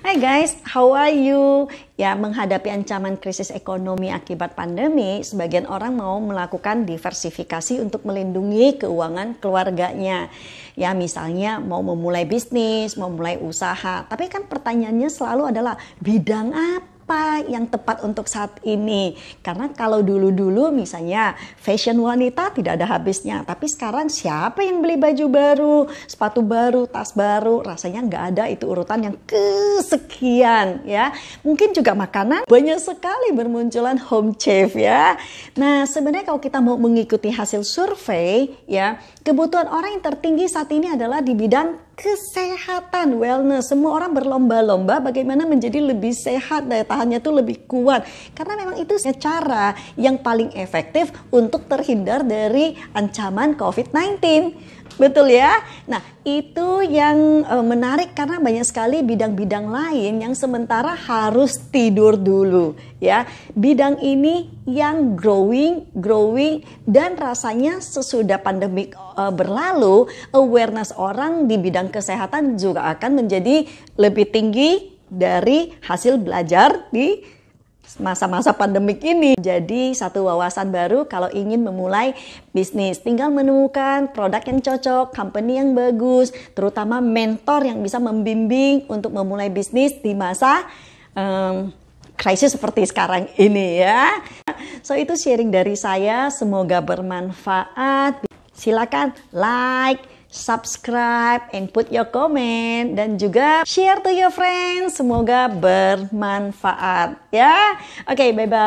Hai guys, how are you? Ya, menghadapi ancaman krisis ekonomi akibat pandemi, sebagian orang mau melakukan diversifikasi untuk melindungi keuangan keluarganya. Ya, misalnya mau memulai bisnis, mau mulai usaha. Tapi kan pertanyaannya selalu adalah bidang apa? apa yang tepat untuk saat ini. Karena kalau dulu-dulu misalnya fashion wanita tidak ada habisnya, tapi sekarang siapa yang beli baju baru, sepatu baru, tas baru, rasanya nggak ada itu urutan yang kesekian ya. Mungkin juga makanan banyak sekali bermunculan home chef ya. Nah sebenarnya kalau kita mau mengikuti hasil survei ya, kebutuhan orang yang tertinggi saat ini adalah di bidang kesehatan, wellness. Semua orang berlomba-lomba bagaimana menjadi lebih sehat, daya tahannya tuh lebih kuat. Karena memang itu cara yang paling efektif untuk terhindar dari ancaman COVID-19. Betul ya? Nah, itu yang e, menarik karena banyak sekali bidang-bidang lain yang sementara harus tidur dulu ya. Bidang ini yang growing, growing dan rasanya sesudah pandemik e, berlalu, awareness orang di bidang kesehatan juga akan menjadi lebih tinggi dari hasil belajar di masa-masa pandemik ini. Jadi satu wawasan baru kalau ingin memulai bisnis. Tinggal menemukan produk yang cocok, company yang bagus, terutama mentor yang bisa membimbing untuk memulai bisnis di masa um, krisis seperti sekarang ini ya. So itu sharing dari saya, semoga bermanfaat. Silakan like, subscribe, and put your comment, dan juga share to your friends. Semoga bermanfaat ya. Oke, okay, bye-bye.